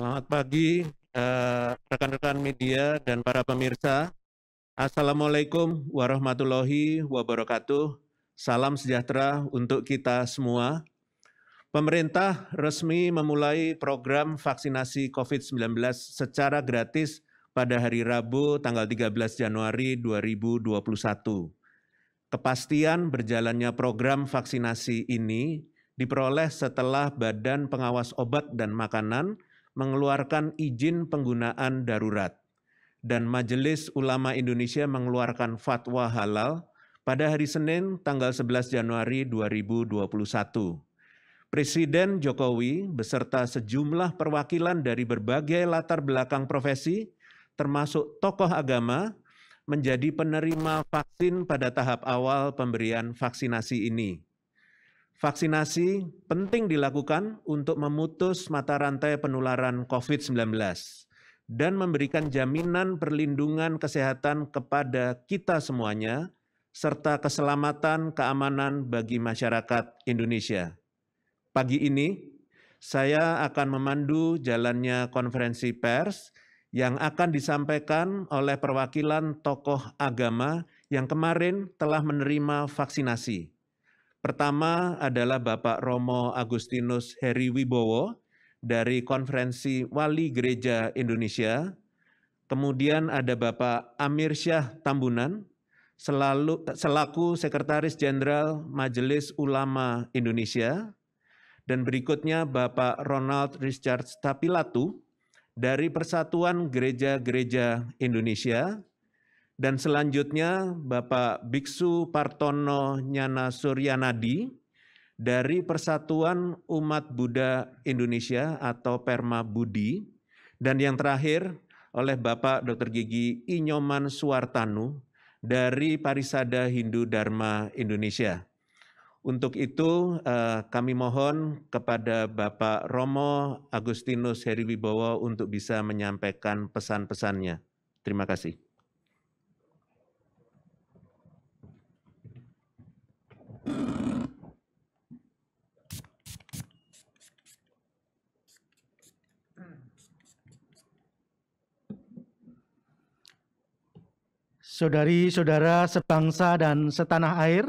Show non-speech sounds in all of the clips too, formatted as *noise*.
Selamat pagi eh, rekan-rekan uh, media dan para pemirsa. Assalamualaikum warahmatullahi wabarakatuh. Salam sejahtera untuk kita semua. Pemerintah resmi memulai program vaksinasi COVID-19 secara gratis pada hari Rabu tanggal 13 Januari 2021. Kepastian berjalannya program vaksinasi ini diperoleh setelah Badan Pengawas Obat dan Makanan mengeluarkan izin penggunaan darurat dan Majelis Ulama Indonesia mengeluarkan fatwa halal pada hari Senin tanggal 11 Januari 2021. Presiden Jokowi beserta sejumlah perwakilan dari berbagai latar belakang profesi termasuk tokoh agama menjadi penerima vaksin pada tahap awal pemberian vaksinasi ini vaksinasi penting dilakukan untuk memutus mata rantai penularan COVID-19 dan memberikan jaminan perlindungan kesehatan kepada kita semuanya, serta keselamatan keamanan bagi masyarakat Indonesia. Pagi ini, saya akan memandu jalannya konferensi pers yang akan disampaikan oleh perwakilan tokoh agama yang kemarin telah menerima vaksinasi Pertama adalah Bapak Romo Agustinus Heri Wibowo dari Konferensi Wali Gereja Indonesia. Kemudian ada Bapak Amir Syah Tambunan selalu, selaku Sekretaris Jenderal Majelis Ulama Indonesia. Dan berikutnya Bapak Ronald Richard Tapilatu dari Persatuan Gereja-Gereja Indonesia dan selanjutnya Bapak Biksu Partono Nyana Suryanadi dari Persatuan Umat Buddha Indonesia atau Perma Budi. Dan yang terakhir oleh Bapak Dr. Gigi Inyoman Suartanu dari Parisada Hindu Dharma Indonesia. Untuk itu eh, kami mohon kepada Bapak Romo Agustinus Heriwibowo untuk bisa menyampaikan pesan-pesannya. Terima kasih. Saudari-saudara sebangsa dan setanah air,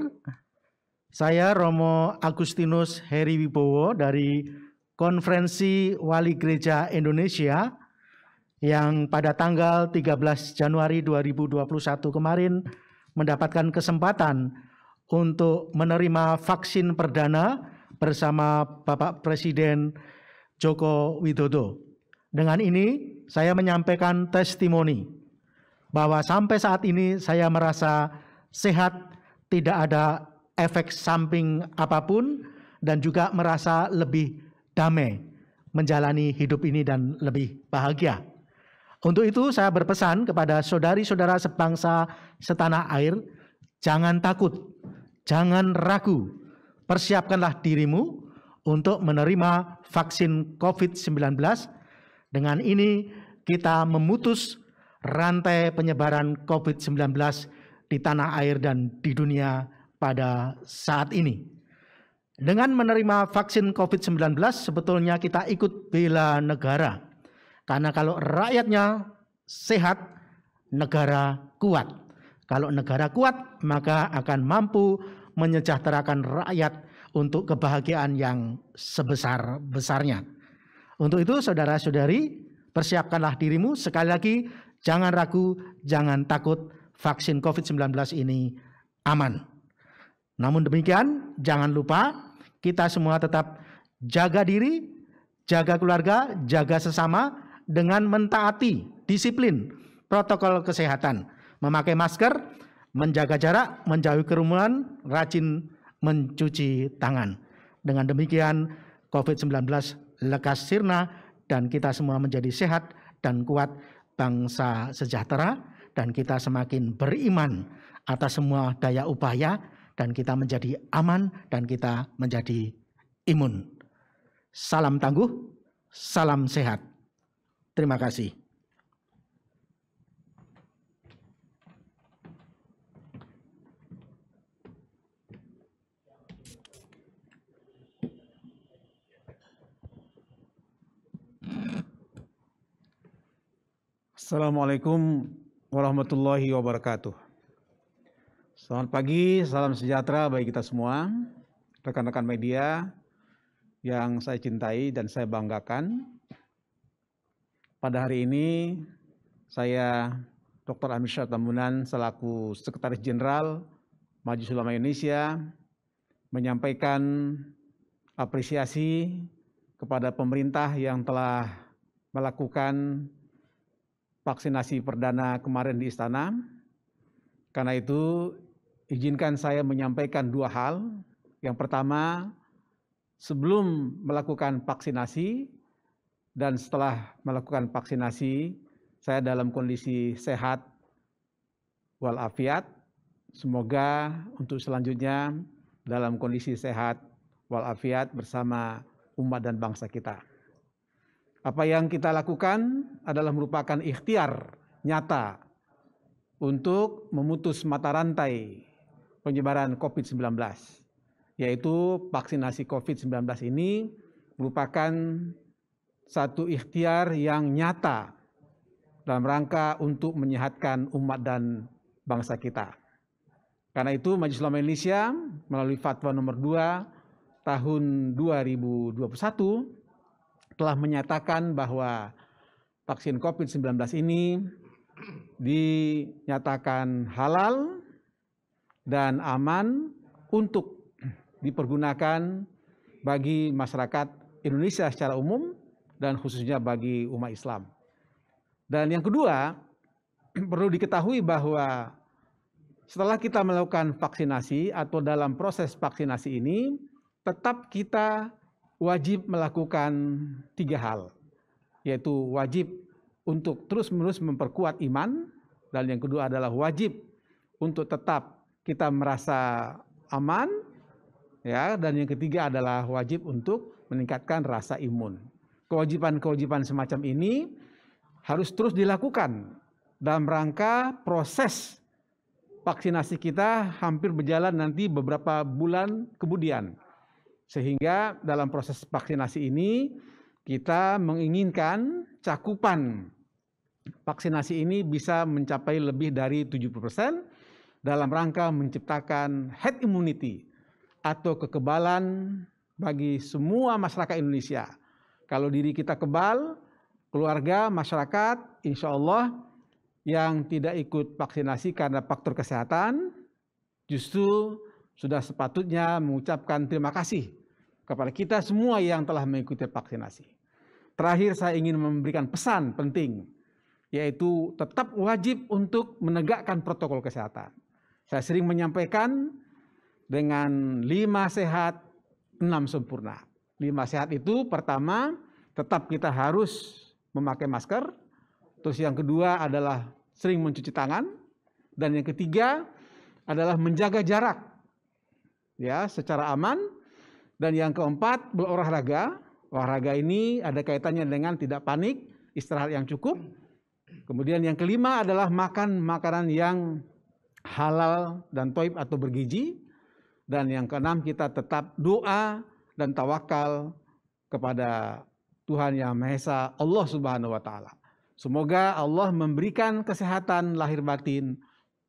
saya Romo Agustinus Heri Wibowo dari Konferensi Wali Gereja Indonesia yang pada tanggal 13 Januari 2021 kemarin mendapatkan kesempatan untuk menerima vaksin perdana bersama Bapak Presiden Joko Widodo. Dengan ini saya menyampaikan testimoni bahwa sampai saat ini saya merasa sehat, tidak ada efek samping apapun, dan juga merasa lebih damai menjalani hidup ini dan lebih bahagia. Untuk itu saya berpesan kepada saudari-saudara sebangsa setanah air, jangan takut, jangan ragu, persiapkanlah dirimu untuk menerima vaksin COVID-19. Dengan ini kita memutus rantai penyebaran COVID-19 di tanah air dan di dunia pada saat ini. Dengan menerima vaksin COVID-19 sebetulnya kita ikut bela negara. Karena kalau rakyatnya sehat, negara kuat. Kalau negara kuat, maka akan mampu menyejahterakan rakyat untuk kebahagiaan yang sebesar-besarnya. Untuk itu, saudara-saudari, persiapkanlah dirimu sekali lagi Jangan ragu, jangan takut, vaksin COVID-19 ini aman. Namun demikian, jangan lupa kita semua tetap jaga diri, jaga keluarga, jaga sesama dengan mentaati disiplin protokol kesehatan, memakai masker, menjaga jarak, menjauhi kerumunan, rajin mencuci tangan. Dengan demikian, COVID-19 lekas sirna dan kita semua menjadi sehat dan kuat bangsa sejahtera dan kita semakin beriman atas semua daya upaya dan kita menjadi aman dan kita menjadi imun. Salam tangguh, salam sehat. Terima kasih. Assalamualaikum warahmatullahi wabarakatuh. Selamat pagi, salam sejahtera bagi kita semua, rekan-rekan media yang saya cintai dan saya banggakan. Pada hari ini, saya Dr. Amir Tambunan selaku Sekretaris Jenderal Majelis Ulama Indonesia menyampaikan apresiasi kepada pemerintah yang telah melakukan vaksinasi perdana kemarin di istana. Karena itu izinkan saya menyampaikan dua hal. Yang pertama, sebelum melakukan vaksinasi dan setelah melakukan vaksinasi, saya dalam kondisi sehat walafiat. Semoga untuk selanjutnya dalam kondisi sehat walafiat bersama umat dan bangsa kita. Apa yang kita lakukan adalah merupakan ikhtiar nyata untuk memutus mata rantai penyebaran COVID-19, yaitu vaksinasi COVID-19 ini merupakan satu ikhtiar yang nyata dalam rangka untuk menyehatkan umat dan bangsa kita. Karena itu Majelis Ulama Indonesia melalui fatwa nomor 2 tahun 2021 telah menyatakan bahwa vaksin COVID-19 ini dinyatakan halal dan aman untuk dipergunakan bagi masyarakat Indonesia secara umum dan khususnya bagi umat Islam. Dan yang kedua, *clears throat* perlu diketahui bahwa setelah kita melakukan vaksinasi atau dalam proses vaksinasi ini, tetap kita wajib melakukan tiga hal, yaitu wajib untuk terus-menerus memperkuat iman, dan yang kedua adalah wajib untuk tetap kita merasa aman, ya, dan yang ketiga adalah wajib untuk meningkatkan rasa imun. Kewajiban-kewajiban semacam ini harus terus dilakukan dalam rangka proses vaksinasi kita hampir berjalan nanti beberapa bulan kemudian. Sehingga dalam proses vaksinasi ini kita menginginkan cakupan vaksinasi ini bisa mencapai lebih dari 70% dalam rangka menciptakan herd immunity atau kekebalan bagi semua masyarakat Indonesia. Kalau diri kita kebal, keluarga, masyarakat, insya Allah yang tidak ikut vaksinasi karena faktor kesehatan, justru sudah sepatutnya mengucapkan terima kasih kepada kita semua yang telah mengikuti vaksinasi. Terakhir saya ingin memberikan pesan penting yaitu tetap wajib untuk menegakkan protokol kesehatan. Saya sering menyampaikan dengan lima sehat, enam sempurna. Lima sehat itu pertama tetap kita harus memakai masker. Terus yang kedua adalah sering mencuci tangan. Dan yang ketiga adalah menjaga jarak. Ya, secara aman dan yang keempat, berolahraga. Olahraga ini ada kaitannya dengan tidak panik, istirahat yang cukup. Kemudian yang kelima adalah makan makanan yang halal dan toib atau bergizi. Dan yang keenam kita tetap doa dan tawakal kepada Tuhan Yang Maha Esa Allah Subhanahu wa taala. Semoga Allah memberikan kesehatan lahir batin,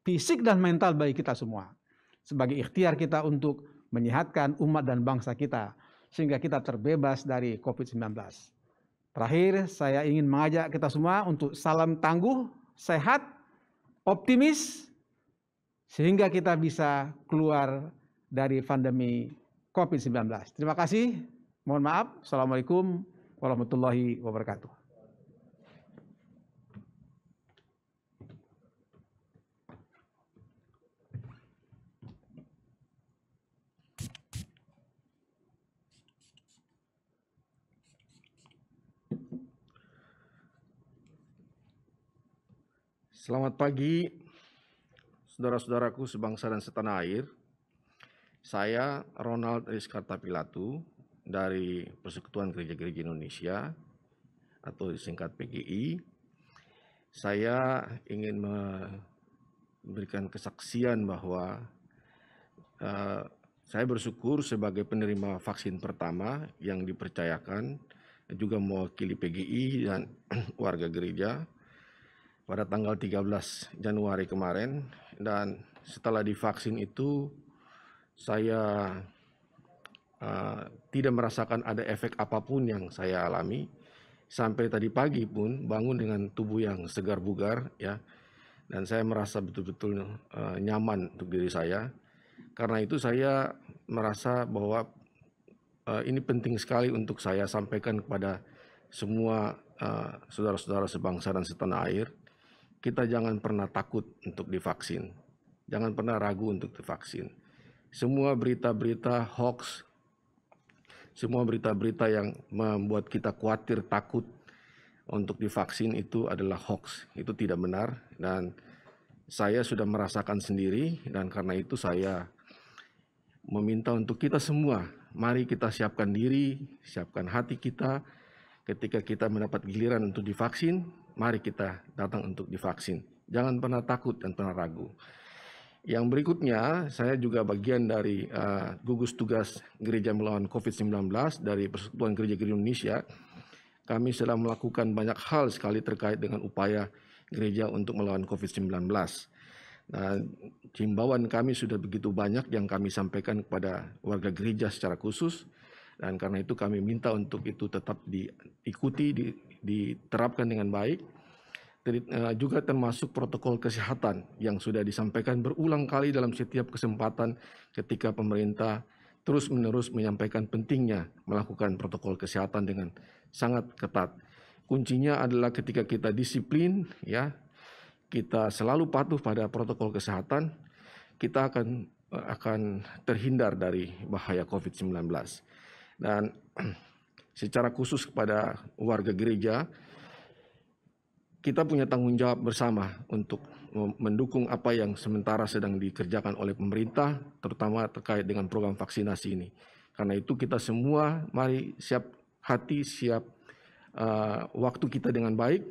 fisik dan mental bagi kita semua. Sebagai ikhtiar kita untuk menyehatkan umat dan bangsa kita sehingga kita terbebas dari COVID-19. Terakhir, saya ingin mengajak kita semua untuk salam tangguh, sehat, optimis, sehingga kita bisa keluar dari pandemi COVID-19. Terima kasih. Mohon maaf. Assalamualaikum warahmatullahi wabarakatuh. Selamat pagi, saudara-saudaraku sebangsa dan setanah air. Saya Ronald Rizkarta Pilatu dari Persekutuan Gereja-Gereja Indonesia atau singkat PGI. Saya ingin memberikan kesaksian bahwa uh, saya bersyukur sebagai penerima vaksin pertama yang dipercayakan juga mewakili PGI dan *clears throat* warga gereja pada tanggal 13 Januari kemarin dan setelah divaksin itu saya uh, tidak merasakan ada efek apapun yang saya alami sampai tadi pagi pun bangun dengan tubuh yang segar bugar ya dan saya merasa betul-betul uh, nyaman untuk diri saya karena itu saya merasa bahwa uh, ini penting sekali untuk saya sampaikan kepada semua saudara-saudara uh, saudara -saudara sebangsa dan setanah air kita jangan pernah takut untuk divaksin. Jangan pernah ragu untuk divaksin. Semua berita-berita hoax, semua berita-berita yang membuat kita khawatir, takut untuk divaksin itu adalah hoax. Itu tidak benar dan saya sudah merasakan sendiri dan karena itu saya meminta untuk kita semua, mari kita siapkan diri, siapkan hati kita ketika kita mendapat giliran untuk divaksin, mari kita datang untuk divaksin. Jangan pernah takut dan pernah ragu. Yang berikutnya, saya juga bagian dari uh, gugus tugas gereja melawan COVID-19 dari Persatuan Gereja Gereja Indonesia. Kami sedang melakukan banyak hal sekali terkait dengan upaya gereja untuk melawan COVID-19. Nah, himbauan kami sudah begitu banyak yang kami sampaikan kepada warga gereja secara khusus dan karena itu kami minta untuk itu tetap diikuti, di, diterapkan dengan baik. Eh, juga termasuk protokol kesehatan yang sudah disampaikan berulang kali dalam setiap kesempatan ketika pemerintah terus-menerus menyampaikan pentingnya melakukan protokol kesehatan dengan sangat ketat. Kuncinya adalah ketika kita disiplin, ya, kita selalu patuh pada protokol kesehatan, kita akan eh, akan terhindar dari bahaya COVID-19. Dan *clears throat* secara khusus kepada warga gereja, kita punya tanggung jawab bersama untuk mendukung apa yang sementara sedang dikerjakan oleh pemerintah, terutama terkait dengan program vaksinasi ini. Karena itu kita semua mari siap hati, siap uh, waktu kita dengan baik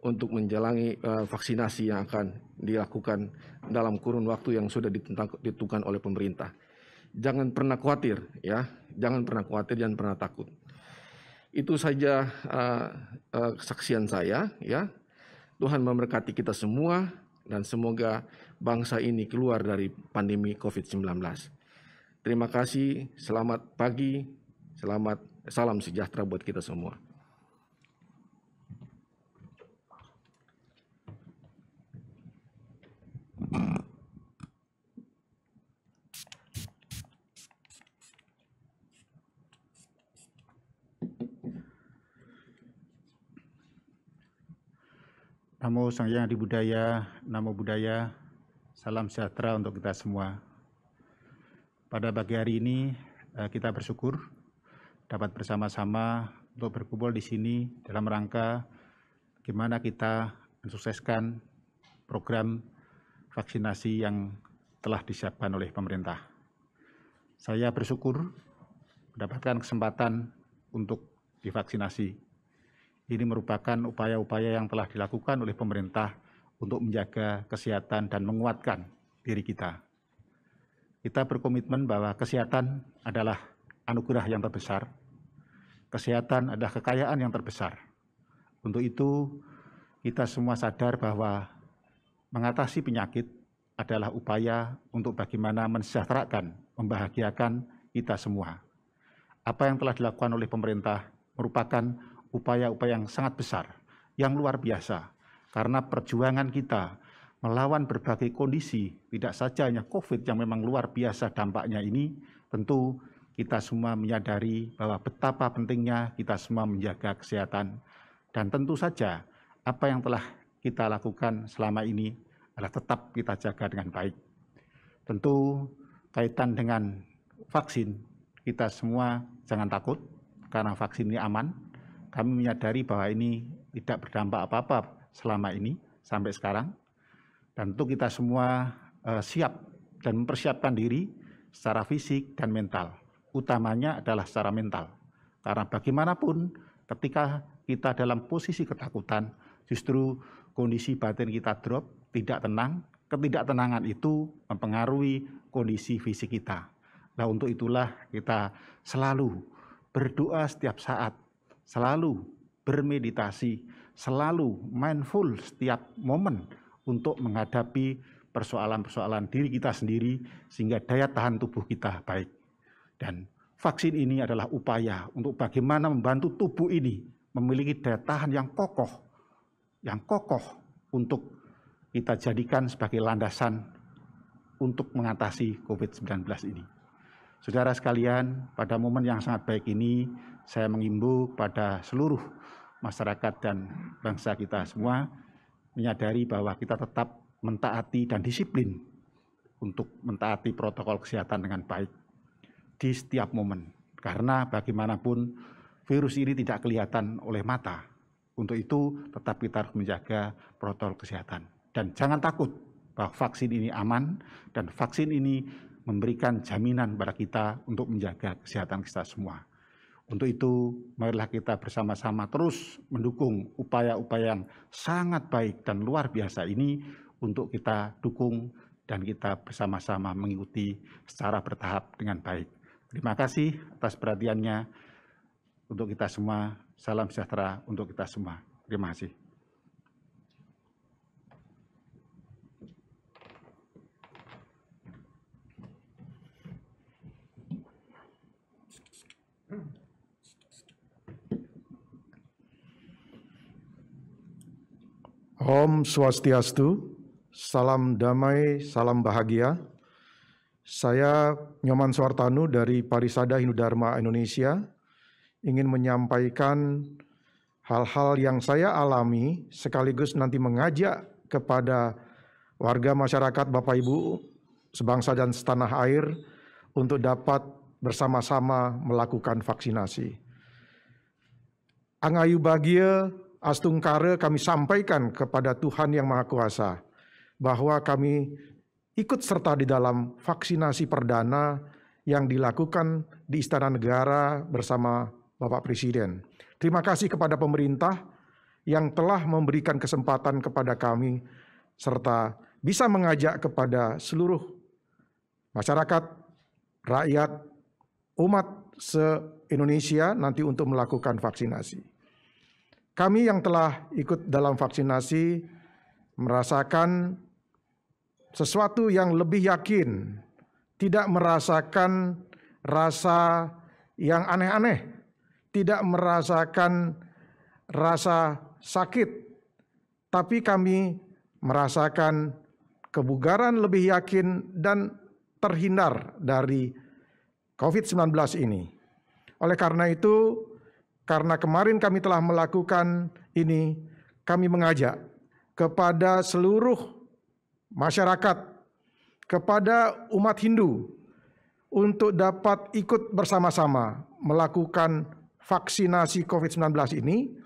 untuk menjalani uh, vaksinasi yang akan dilakukan dalam kurun waktu yang sudah ditentukan oleh pemerintah. Jangan pernah khawatir ya, jangan pernah khawatir, jangan pernah takut. Itu saja uh, uh, kesaksian saya ya. Tuhan memberkati kita semua dan semoga bangsa ini keluar dari pandemi Covid-19. Terima kasih, selamat pagi, selamat salam sejahtera buat kita semua. Namo Sang Yang Adi Budaya, Namo Budaya, salam sejahtera untuk kita semua. Pada pagi hari ini eh, kita bersyukur dapat bersama-sama untuk berkumpul di sini dalam rangka gimana kita mensukseskan program vaksinasi yang telah disiapkan oleh pemerintah. Saya bersyukur mendapatkan kesempatan untuk divaksinasi ini merupakan upaya-upaya yang telah dilakukan oleh pemerintah untuk menjaga kesehatan dan menguatkan diri kita. Kita berkomitmen bahwa kesehatan adalah anugerah yang terbesar. Kesehatan adalah kekayaan yang terbesar. Untuk itu, kita semua sadar bahwa mengatasi penyakit adalah upaya untuk bagaimana mensejahterakan, membahagiakan kita semua. Apa yang telah dilakukan oleh pemerintah merupakan upaya-upaya yang sangat besar, yang luar biasa. Karena perjuangan kita melawan berbagai kondisi, tidak saja hanya COVID yang memang luar biasa dampaknya ini, tentu kita semua menyadari bahwa betapa pentingnya kita semua menjaga kesehatan. Dan tentu saja apa yang telah kita lakukan selama ini adalah tetap kita jaga dengan baik. Tentu kaitan dengan vaksin, kita semua jangan takut karena vaksin ini aman, kami menyadari bahwa ini tidak berdampak apa-apa selama ini sampai sekarang. Dan tentu kita semua uh, siap dan mempersiapkan diri secara fisik dan mental. Utamanya adalah secara mental. Karena bagaimanapun ketika kita dalam posisi ketakutan, justru kondisi batin kita drop, tidak tenang, ketidaktenangan itu mempengaruhi kondisi fisik kita. Nah untuk itulah kita selalu berdoa setiap saat selalu bermeditasi, selalu mindful setiap momen untuk menghadapi persoalan-persoalan diri kita sendiri sehingga daya tahan tubuh kita baik. Dan vaksin ini adalah upaya untuk bagaimana membantu tubuh ini memiliki daya tahan yang kokoh, yang kokoh untuk kita jadikan sebagai landasan untuk mengatasi COVID-19 ini. Saudara sekalian, pada momen yang sangat baik ini, saya mengimbau pada seluruh masyarakat dan bangsa kita semua menyadari bahwa kita tetap mentaati dan disiplin untuk mentaati protokol kesehatan dengan baik di setiap momen. Karena bagaimanapun virus ini tidak kelihatan oleh mata. Untuk itu tetap kita harus menjaga protokol kesehatan. Dan jangan takut bahwa vaksin ini aman dan vaksin ini memberikan jaminan pada kita untuk menjaga kesehatan kita semua. Untuk itu, marilah kita bersama-sama terus mendukung upaya-upaya yang sangat baik dan luar biasa ini untuk kita dukung dan kita bersama-sama mengikuti secara bertahap dengan baik. Terima kasih atas perhatiannya untuk kita semua. Salam sejahtera untuk kita semua. Terima kasih. Om Swastiastu, salam damai, salam bahagia. Saya Nyoman Suartanu dari Parisada Hindu Dharma Indonesia ingin menyampaikan hal-hal yang saya alami sekaligus nanti mengajak kepada warga masyarakat Bapak Ibu sebangsa dan setanah air untuk dapat bersama-sama melakukan vaksinasi. Angayu bagia. Astungkare kami sampaikan kepada Tuhan Yang Maha Kuasa bahwa kami ikut serta di dalam vaksinasi perdana yang dilakukan di Istana Negara bersama Bapak Presiden. Terima kasih kepada pemerintah yang telah memberikan kesempatan kepada kami serta bisa mengajak kepada seluruh masyarakat, rakyat, umat se-Indonesia nanti untuk melakukan vaksinasi. Kami yang telah ikut dalam vaksinasi merasakan sesuatu yang lebih yakin, tidak merasakan rasa yang aneh-aneh, tidak merasakan rasa sakit, tapi kami merasakan kebugaran lebih yakin dan terhindar dari COVID-19 ini. Oleh karena itu, karena kemarin kami telah melakukan ini, kami mengajak kepada seluruh masyarakat, kepada umat Hindu untuk dapat ikut bersama-sama melakukan vaksinasi COVID-19 ini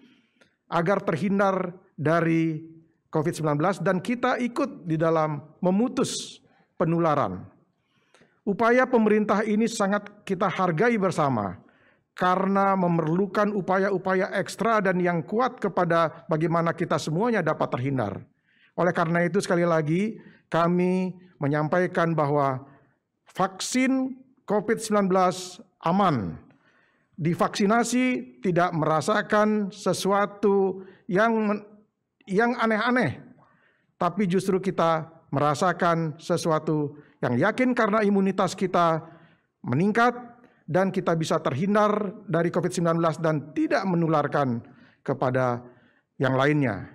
agar terhindar dari COVID-19 dan kita ikut di dalam memutus penularan. Upaya pemerintah ini sangat kita hargai bersama karena memerlukan upaya-upaya ekstra dan yang kuat kepada bagaimana kita semuanya dapat terhindar. Oleh karena itu sekali lagi kami menyampaikan bahwa vaksin COVID-19 aman. Divaksinasi tidak merasakan sesuatu yang yang aneh-aneh, tapi justru kita merasakan sesuatu yang yakin karena imunitas kita meningkat dan kita bisa terhindar dari COVID-19 dan tidak menularkan kepada yang lainnya.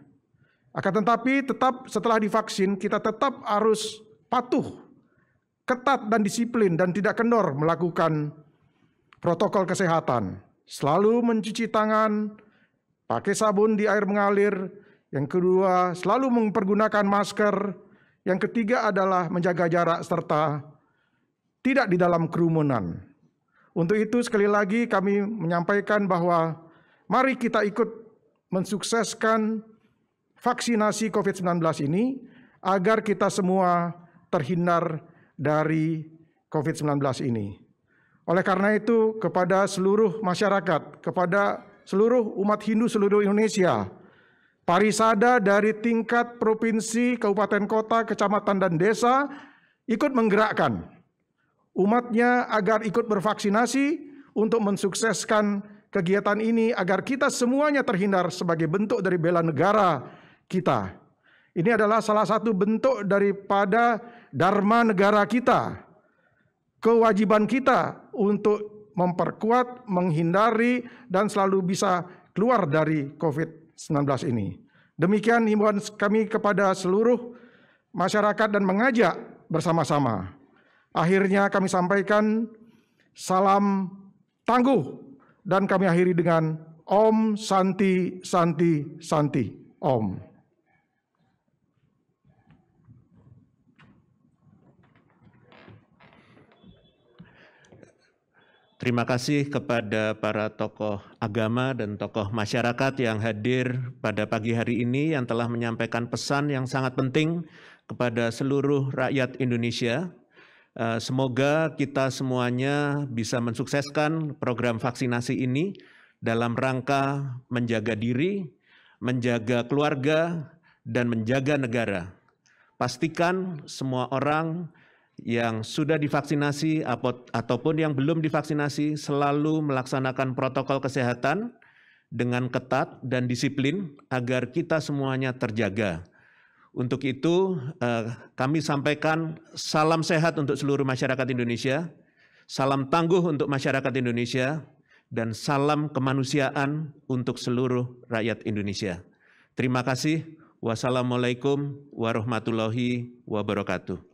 Akan tetapi tetap setelah divaksin kita tetap harus patuh, ketat dan disiplin dan tidak kendor melakukan protokol kesehatan. Selalu mencuci tangan, pakai sabun di air mengalir. Yang kedua, selalu mempergunakan masker. Yang ketiga adalah menjaga jarak serta tidak di dalam kerumunan. Untuk itu sekali lagi kami menyampaikan bahwa mari kita ikut mensukseskan vaksinasi COVID-19 ini agar kita semua terhindar dari COVID-19 ini. Oleh karena itu, kepada seluruh masyarakat, kepada seluruh umat Hindu seluruh Indonesia, parisada dari tingkat provinsi, kabupaten kota, kecamatan, dan desa ikut menggerakkan umatnya agar ikut bervaksinasi untuk mensukseskan kegiatan ini agar kita semuanya terhindar sebagai bentuk dari bela negara kita. Ini adalah salah satu bentuk daripada dharma negara kita. Kewajiban kita untuk memperkuat, menghindari, dan selalu bisa keluar dari COVID-19 ini. Demikian himbauan kami kepada seluruh masyarakat dan mengajak bersama-sama Akhirnya kami sampaikan salam tangguh dan kami akhiri dengan Om Santi Santi Santi Om. Terima kasih kepada para tokoh agama dan tokoh masyarakat yang hadir pada pagi hari ini yang telah menyampaikan pesan yang sangat penting kepada seluruh rakyat Indonesia Eh, semoga kita semuanya bisa mensukseskan program vaksinasi ini dalam rangka menjaga diri, menjaga keluarga, dan menjaga negara. Pastikan semua orang yang sudah divaksinasi ataupun yang belum divaksinasi selalu melaksanakan protokol kesehatan dengan ketat dan disiplin agar kita semuanya terjaga. Untuk itu eh, kami sampaikan salam sehat untuk seluruh masyarakat Indonesia, salam tangguh untuk masyarakat Indonesia, dan salam kemanusiaan untuk seluruh rakyat Indonesia. Terima kasih. Wassalamualaikum warahmatullahi wabarakatuh.